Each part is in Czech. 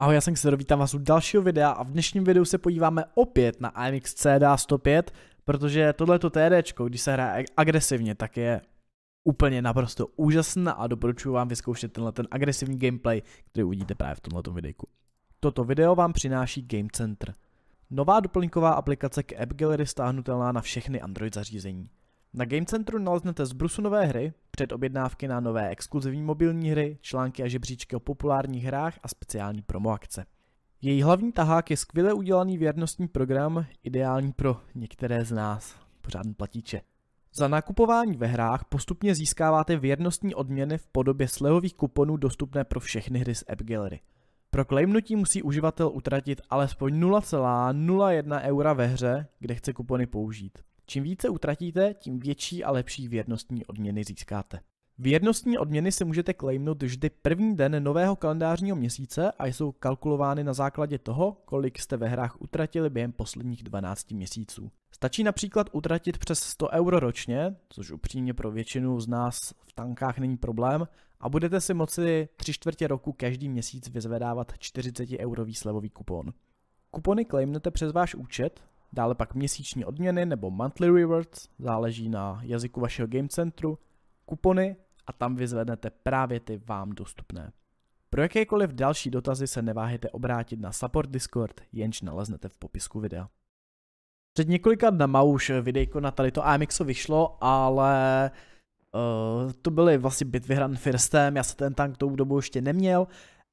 Ahoj, já jsem Xero, vítám vás u dalšího videa a v dnešním videu se podíváme opět na AMX CDA 105, protože tohleto TD, když se hraje agresivně, tak je úplně naprosto úžasné a doporučuji vám vyzkoušet tenhle ten agresivní gameplay, který uvidíte právě v tomto videu. Toto video vám přináší Game Center. Nová doplňková aplikace k App Gallery stáhnutelná na všechny Android zařízení. Na Game Centru naleznete zbrusu nové hry, předobjednávky na nové exkluzivní mobilní hry, články a žebříčky o populárních hrách a speciální promo akce. Její hlavní tahák je skvěle udělaný věrnostní program, ideální pro některé z nás, pořádný platíče. Za nakupování ve hrách postupně získáváte věrnostní odměny v podobě slevových kuponů dostupné pro všechny hry z App Gallery. Pro klejmnutí musí uživatel utratit alespoň 0,01 eura ve hře, kde chce kupony použít. Čím více utratíte, tím větší a lepší věrnostní odměny získáte. Věrnostní odměny si můžete klejmnout vždy první den nového kalendářního měsíce a jsou kalkulovány na základě toho, kolik jste ve hrách utratili během posledních 12 měsíců. Stačí například utratit přes 100 euro ročně, což upřímně pro většinu z nás v tankách není problém, a budete si moci tři čtvrtě roku každý měsíc vyzvedávat 40 eurový slevový kupon. Kupony klejmnete přes váš účet, Dále pak měsíční odměny nebo monthly rewards, záleží na jazyku vašeho game centru, kupony a tam vyzvednete právě ty vám dostupné. Pro jakékoliv další dotazy se neváhejte obrátit na support Discord, jenž naleznete v popisku videa. Před několika dnama už videjko na tady to AMXo vyšlo, ale uh, to byly vlastně bitvy hran Firstem, já se ten tank tou dobu ještě neměl,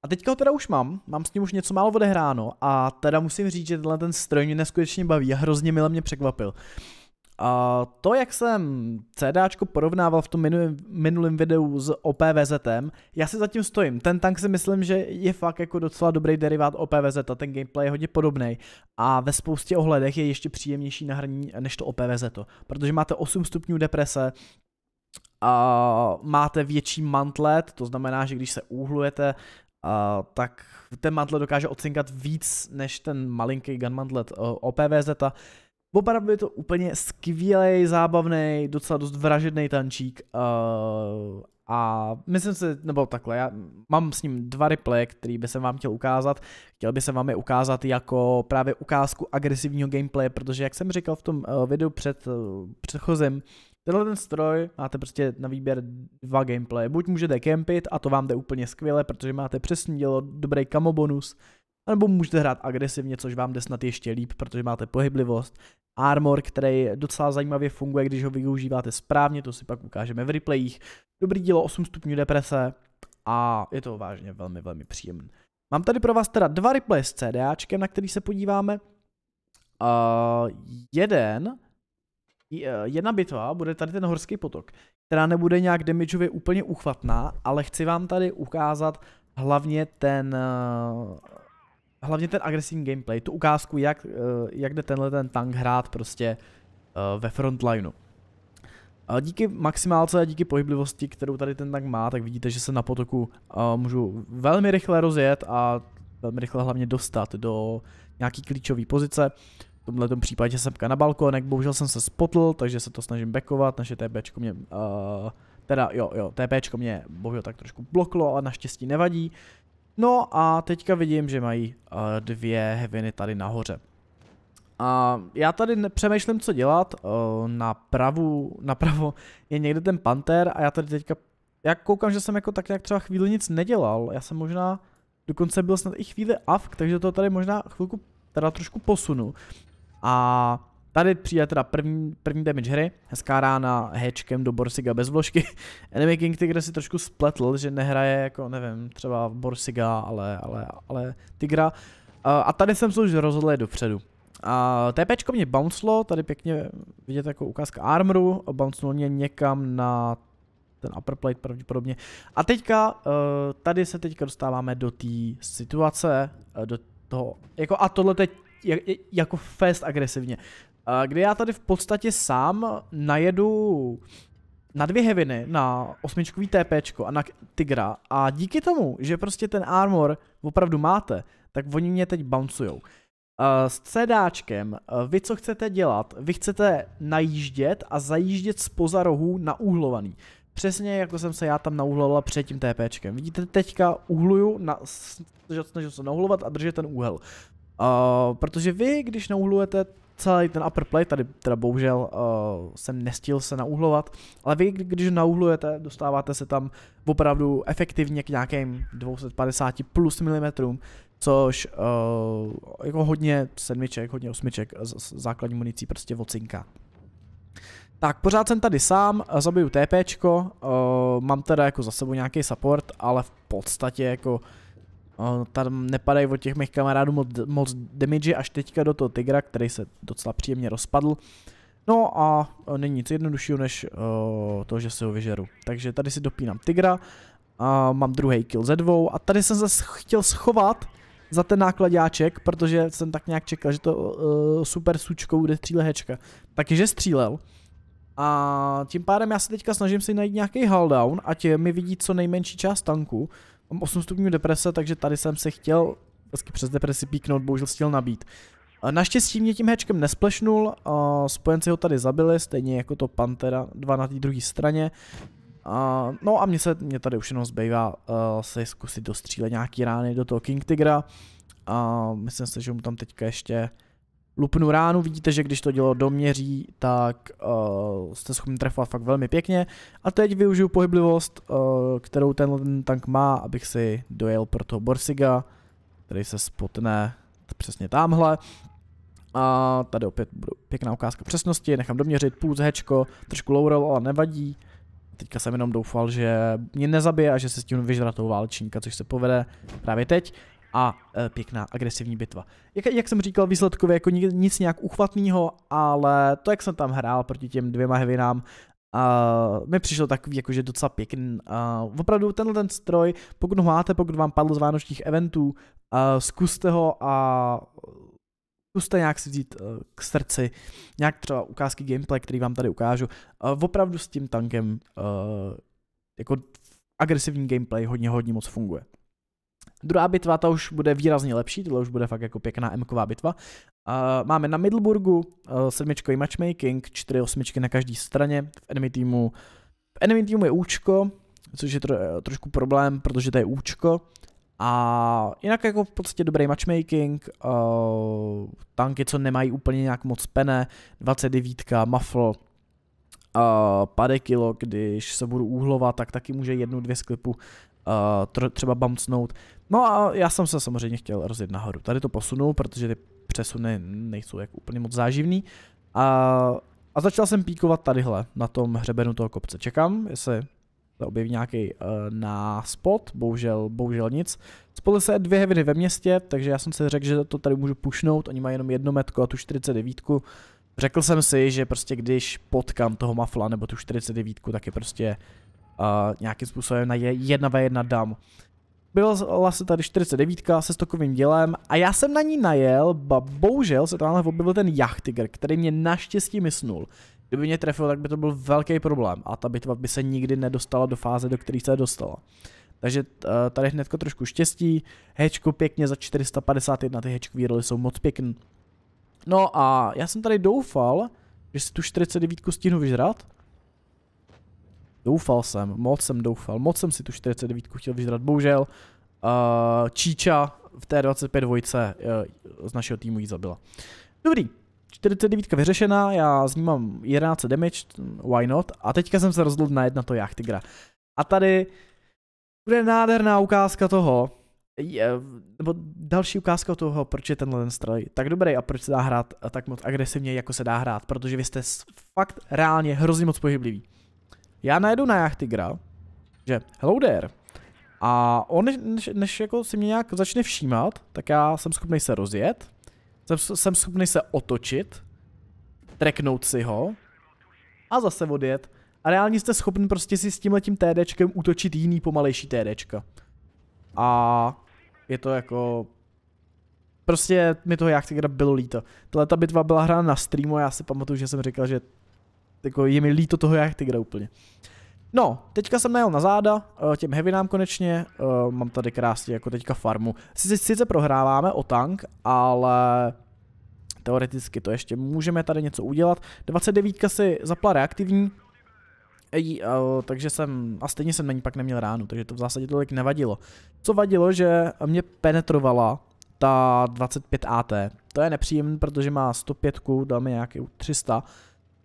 a teďka ho teda už mám, mám s ním už něco málo odehráno a teda musím říct, že tenhle ten stroj mě neskutečně baví a hrozně mile mě překvapil. A to, jak jsem CDAčko porovnával v tom minulém, minulém videu s OPVZem, já si zatím stojím. Ten tank si myslím, že je fakt jako docela dobrý derivát OPVZ a ten gameplay je hodně podobný a ve spoustě ohledech je ještě příjemnější na hraní než to OPVZ, protože máte 8 stupňů deprese, a máte větší mantlet, to znamená, že když se úhlujete, Uh, tak ten mantlet dokáže odsinkat víc než ten malinký mantlet uh, eh, OPVZ. Opravdu je to úplně skvělý, zábavný, docela dost vražedný tančík. Uh, a myslím si, nebo takhle, já mám s ním dva replay, který by se vám chtěl ukázat. Chtěl by se vám je ukázat jako právě ukázku agresivního gameplay, protože jak jsem říkal v tom uh, videu před uh, předchozím, Tenhle ten stroj máte prostě na výběr dva gameplay. Buď můžete kempit a to vám jde úplně skvěle, protože máte přesně dělo, dobrý kamo bonus, nebo můžete hrát agresivně, což vám jde snad ještě líp, protože máte pohyblivost. Armor, který docela zajímavě funguje, když ho využíváte správně, to si pak ukážeme v replayích. Dobrý dílo 8 stupňů deprese a je to vážně velmi, velmi příjemný. Mám tady pro vás teda dva replay s CDAčkem, na který se podíváme. Uh, jeden Eh, jedna bitva bude tady ten horský potok, která nebude nějak damageově úplně uchvatná, ale chci vám tady ukázat hlavně ten eh, hlavně ten agresivní gameplay, tu ukázku, jak, eh, jak jde tenhle ten tank hrát prostě ve frontlineu. Díky maximálce a díky pohyblivosti, kterou tady ten tank má, tak vidíte, že se na potoku můžu velmi rychle rozjet a velmi rychle hlavně dostat do nějaký klíčové pozice. V tomhle případě jsem na balkonek, bohužel jsem se spotl, takže se to snažím backovat, naše TPčko mě, uh, teda jo, jo, TPčko mě bohužel tak trošku bloklo, ale naštěstí nevadí. No a teďka vidím, že mají uh, dvě heviny tady nahoře. A já tady přemýšlím, co dělat. Eh, na pravu, napravo je někde ten panter a já tady teďka, já koukám, že jsem jako tak nějak třeba chvíli nic nedělal. Já jsem možná, dokonce byl snad i chvíli avk, takže to tady možná chvilku teda trošku posunu. A Tady přijde teda první, první damage hry, hezká rána hečkem do Borsiga bez vložky. Enemy King Tigre si trošku spletl, že nehraje jako, nevím, třeba Borsiga, ale, ale, ale Tigra. A tady jsem se už rozhodl je dopředu. A TPčko mě bouncelo, tady pěkně vidět jako ukázka armoru, Bouncelo mě někam na ten upper plate pravděpodobně. A teďka, eh, tady se teďka dostáváme do té situace, eh, do toho, jako a tohle teď jako fest agresivně. Kdy já tady v podstatě sám najedu na dvě heviny, na osmičkový TPčko a na Tigra a díky tomu, že prostě ten armor opravdu máte, tak oni mě teď bouncujou. S CDáčkem, vy co chcete dělat? Vy chcete najíždět a zajíždět spoza rohů na uhlovaný. Přesně jako jsem se já tam nauhlovala před tím TPčkem. Vidíte, teďka uhluju, na, snažil se nauhlovat a držet ten úhel. Uh, protože vy, když nauhlujete celý ten upper plate, tady teda bohužel uh, jsem nestihl se nauhlovat, ale vy, když nauhlujete, dostáváte se tam opravdu efektivně k nějakým 250 plus milimetrům, což uh, jako hodně sedmiček, hodně osmiček z, z základní municí prostě vocinka. Tak, pořád jsem tady sám, zabiju TPčko, uh, mám teda jako za sebou nějaký support, ale v podstatě jako uh, tam nepadají od těch mých kamarádů moc, moc damage, až teďka do toho Tigra, který se docela příjemně rozpadl. No a není nic jednoduššího než uh, to, že se ho vyžeru. Takže tady si dopínám Tigra, a mám druhý kill ze dvou a tady jsem se chtěl schovat za ten nákladáček, protože jsem tak nějak čekal, že to uh, super sučkou bude stříle hečka. Takže střílel. A tím pádem já se teďka snažím si najít nějaký hull down, ať mi vidí co nejmenší část tanku, Mám 8 stupňů deprese, takže tady jsem se chtěl hezky přes depresi píknout, bohužel chtěl nabít. Naštěstí mě tím hečkem nesplešnul, spojenci ho tady zabili, stejně jako to Pantera, 2 na té druhé straně. No a mě, se, mě tady už jenom zbývá eh, se zkusit dostřílet nějaký rány do toho King Tigra. Myslím si, že mu tam teďka ještě lupnu ránu, vidíte, že když to dělo doměří, tak uh, jste schopni trefovat fakt velmi pěkně. A teď využiju pohyblivost, uh, kterou tenhle ten tank má, abych si dojel pro toho Borsiga, který se spotne přesně tamhle. A tady opět budu pěkná ukázka přesnosti, nechám doměřit, půl hečko, trošku low roll, ale nevadí. Teďka jsem jenom doufal, že mě nezabije a že se s tím vyžrat toho válečníka, což se povede právě teď a e, pěkná agresivní bitva. Jak, jak jsem říkal, výsledkově jako nic nějak uchvatného, ale to, jak jsem tam hrál proti těm dvěma hevinám, Uh, mi přišlo takový jakože docela pěkný. Uh, opravdu tenhle ten stroj, pokud ho máte, pokud vám padl z vánočních eventů, uh, zkuste ho a zkuste nějak si vzít uh, k srdci, nějak třeba ukázky gameplay, který vám tady ukážu. Uh, opravdu s tím tankem uh, jako agresivní gameplay hodně hodně moc funguje. Druhá bitva, ta už bude výrazně lepší, tohle už bude fakt jako pěkná m bitva. Uh, máme na Middleburgu uh, eh, sedmičkový matchmaking, čtyři osmičky na každé straně, v enemy týmu v enemy týmu je účko, což je tro, eh, trošku problém, protože to je účko. A jinak jako v podstatě dobrý matchmaking, uh, tanky, co nemají úplně nějak moc pene, 29, muffle, uh, pade kilo, když se budu úhlovat, tak taky může jednu, dvě sklipu uh, třeba bouncnout. No a já jsem se samozřejmě chtěl rozjet nahoru. Tady to posunu, protože ty přesuny nejsou jak úplně moc záživný. A, a začal jsem píkovat tadyhle, na tom hřebenu toho kopce. Čekám, jestli se objeví nějaký uh, eh, spot, bohužel, bohužel nic. Spolu se dvě heviny ve městě, takže já jsem si řekl, že to tady můžu pušnout, oni mají jenom jedno metko a tu 49. Řekl jsem si, že prostě když potkám toho mafla nebo tu 49, tak je prostě nějakým způsobem na 1v1 dam. Byla vlastně tady 49 se stokovým dělem a já jsem na ní najel, ba bohužel se tamhle objevil ten jachtiger, který mě naštěstí mysnul. Kdyby mě trefil, tak by to byl velký problém a ta bitva by se nikdy nedostala do fáze, do které se dostala. Takže eh, tady hnedko trošku štěstí, hečku pěkně za 451, ty hečkový roly jsou moc pěkný. No a já jsem tady doufal, že si tu 49 stínu vyžrat, Doufal jsem, moc jsem doufal, moc jsem si tu 49 chtěl vyžrat, bohužel uh, Číča v té 25 dvojce uh, z našeho týmu ji zabila. Dobrý, 49 vyřešená, já s ním mám 11 damage, why not, a teďka jsem se rozhodl najet na to jak tygra. A tady bude nádherná ukázka toho, je, nebo další ukázka toho, proč je tenhle ten stroj tak dobrý a proč se dá hrát tak moc agresivně, jako se dá hrát, protože vy jste fakt reálně hrozně moc pohybliví. Já najedu na Jachtigra, že hello there. A on, než, než jako si mě nějak začne všímat, tak já jsem schopný se rozjet, jsem, jsem schopný se otočit, treknout si ho a zase odjet. A reálně jste schopni prostě si s tímhletím TDčkem útočit jiný pomalejší TDčka. A je to jako... Prostě mi toho jak teda bylo líto. Tohle ta bitva byla hrána na streamu a já si pamatuju, že jsem říkal, že jako je mi líto toho jak tygra úplně. No, teďka jsem najel na záda, eh, těm heavinám konečně, eh, mám tady krásně jako teďka farmu. Sice, sice prohráváme o tank, ale teoreticky to ještě můžeme tady něco udělat. 29 si zapla reaktivní, Ej, uh, eh, takže jsem, a stejně jsem na ní pak neměl ránu, takže to v zásadě tolik nevadilo. Co vadilo, že mě penetrovala ta 25 AT. To je nepříjemné, protože má 105, dáme nějaký 300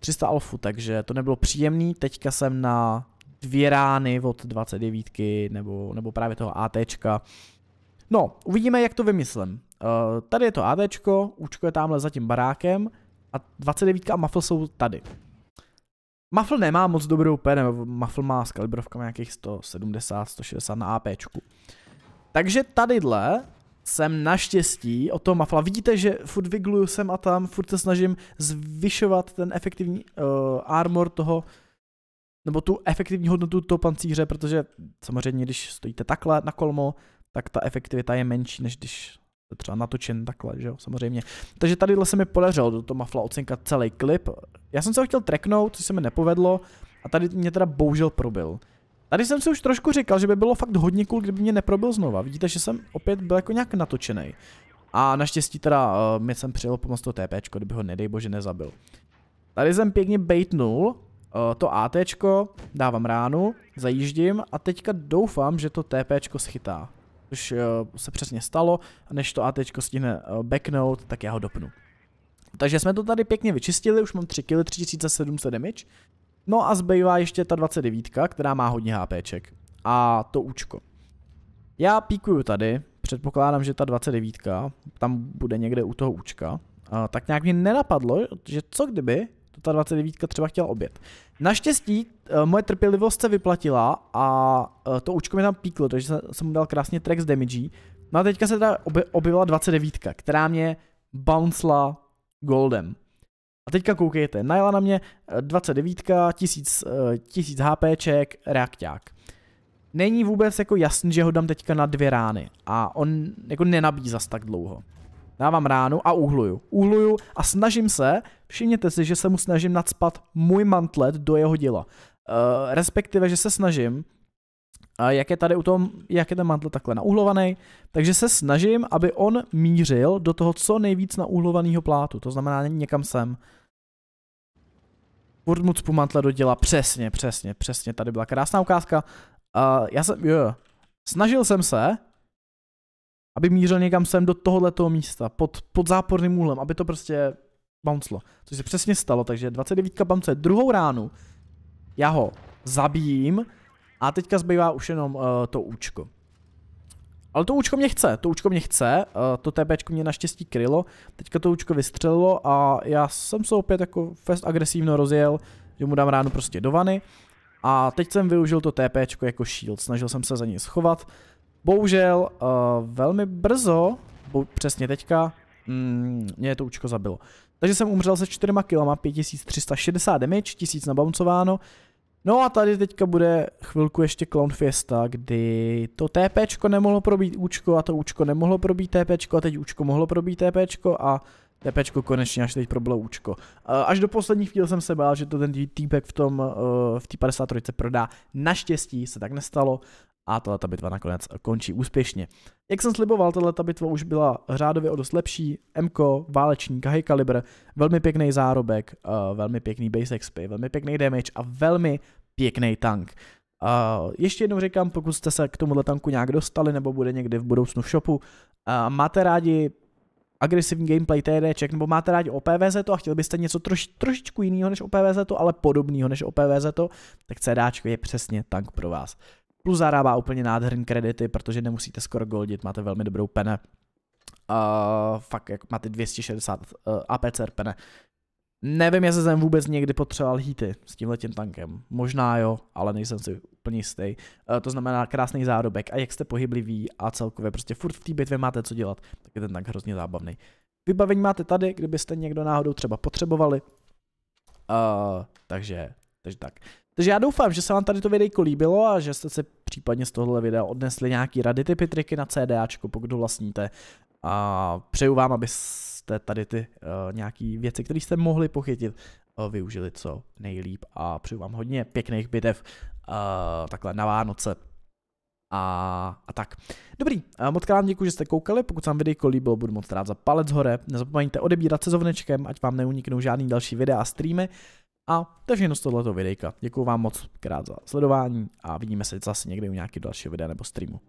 300 alfu, takže to nebylo příjemný, teďka jsem na dvě rány od 29 nebo, nebo právě toho ATčka. No, uvidíme, jak to vymyslím. Uh, tady je to ATčko, účko je tamhle za tím barákem a 29 a Muffle jsou tady. Muffle nemá moc dobrou nebo Muffle má s kalibrovkami nějakých 170, 160 na APčku. Takže tadyhle jsem naštěstí o tom mafla. Vidíte, že furt vygluju sem a tam, furt se snažím zvyšovat ten efektivní uh, armor toho, nebo tu efektivní hodnotu toho pancíře, protože samozřejmě, když stojíte takhle na kolmo, tak ta efektivita je menší, než když to třeba natočen takhle, že jo, samozřejmě. Takže tady se mi podařilo do toho mafla Ocenka celý klip. Já jsem se ho chtěl treknout, což se mi nepovedlo, a tady mě teda bohužel probil. Tady jsem si už trošku říkal, že by bylo fakt hodně cool, kdyby mě neprobil znova. Vidíte, že jsem opět byl jako nějak natočený. A naštěstí teda uh, eh, mi jsem přijel pomoct toho TP, kdyby ho nedej bože nezabil. Tady jsem pěkně baitnul uh, eh, to AT, dávám ránu, zajíždím a teďka doufám, že to TP schytá. Což uh, se přesně stalo a než to AT stihne uh, backnout, tak já ho dopnu. Takže jsme to tady pěkně vyčistili, už mám 3 kg, 3700 damage. No a zbývá ještě ta 29, která má hodně HPček. A to účko. Já píkuju tady, předpokládám, že ta 29, tam bude někde u toho účka. A tak nějak mě nenapadlo, že co kdyby to ta 29 třeba chtěla obět. Naštěstí e, moje trpělivost se vyplatila a e, to účko mi tam píklo, takže jsem mu dal krásně track z damage. No a teďka se teda objevila 29, která mě bouncela goldem. A teďka koukejte, najela na mě 29, 1000, 1000 HPček, reakták. Není vůbec jako jasný, že ho dám teďka na dvě rány a on jako nenabíjí zas tak dlouho. Dávám ránu a uhluju. Uhluju a snažím se, všimněte si, že se mu snažím nadspat můj mantlet do jeho díla, Uh, respektive, že se snažím jak je tady u tom, jak je ten mantl takhle nauhlovaný, takže se snažím, aby on mířil do toho co nejvíc nauhlovaného plátu, to znamená někam sem. Furt mu cpu mantle dodělá, přesně, přesně, přesně, tady byla krásná ukázka. A já jsem, jo, snažil jsem se, aby mířil někam sem do tohoto místa, pod, pod záporným úhlem, aby to prostě bouncelo, což se přesně stalo, takže 29 bounce druhou ránu, já ho zabijím, a teďka zbývá už jenom uh, to účko. Ale to účko mě chce, to účko mě chce, uh, to TPčko mě naštěstí krylo, teďka to účko vystřelilo a já jsem se opět jako fest agresivně rozjel, že mu dám ráno prostě do vany. A teď jsem využil to TPčko jako shield, snažil jsem se za něj schovat. Bohužel uh, velmi brzo, bo, přesně teďka, mm, mě to účko zabilo. Takže jsem umřel se 4 kilama, 5360 damage, 1000 nabouncováno. No a tady teďka bude chvilku ještě Clown Fiesta, kdy to TPčko nemohlo probít účko a to účko nemohlo probít TPčko a teď účko mohlo probít TPčko a TPčko konečně až teď probilo účko. Až do poslední chvíli jsem se bál, že to ten týpek v tom eh, v té 53 prodá. Naštěstí se tak nestalo a tato bitva nakonec končí úspěšně. Jak jsem sliboval, tato bitva už byla řádově o dost lepší, MK, válečník, high kalibr, velmi pěkný zárobek, uh, velmi pěkný base XP, velmi pěkný damage a velmi pěkný tank. Uh, ještě jednou říkám, pokud jste se k tomuhle tanku nějak dostali nebo bude někdy v budoucnu v shopu, uh, máte rádi agresivní gameplay TDček, nebo máte rádi OPVZ to a chtěli byste něco troš, trošičku jiného než OPVZ to, ale podobného než OPVZ to, tak CDčko je přesně tank pro vás. Plus zarábá úplně nádherný kredity, protože nemusíte skoro goldit, máte velmi dobrou pene. Uh, fakt, jak máte 260 uh, APC pene. Nevím, jestli jsem vůbec někdy potřeboval hity s tím tankem. Možná jo, ale nejsem si úplně jistý. Uh, to znamená krásný zárobek a jak jste pohybliví a celkově prostě furt v té bitvě máte co dělat, tak je ten tank hrozně zábavný. Vybavení máte tady, kdybyste někdo náhodou třeba potřebovali. Uh, takže, takže tak. Takže já doufám, že se vám tady to videjko líbilo a že jste se případně z tohle videa odnesli nějaký rady, typy, triky na CDAčko, pokud ho vlastníte. A přeju vám, abyste tady ty uh, nějaký věci, které jste mohli pochytit, uh, využili co nejlíp a přeju vám hodně pěkných bitev uh, takhle na Vánoce. A, a tak. Dobrý, moc krát děkuji, že jste koukali, pokud se vám videjko líbilo, budu moc rád za palec hore. Nezapomeňte odebírat se zovnečkem, ať vám neuniknou žádný další videa a streamy. A to je všechno z tohoto videjka. Děkuji vám moc krát za sledování a vidíme se zase někdy u nějakého dalšího videa nebo streamu.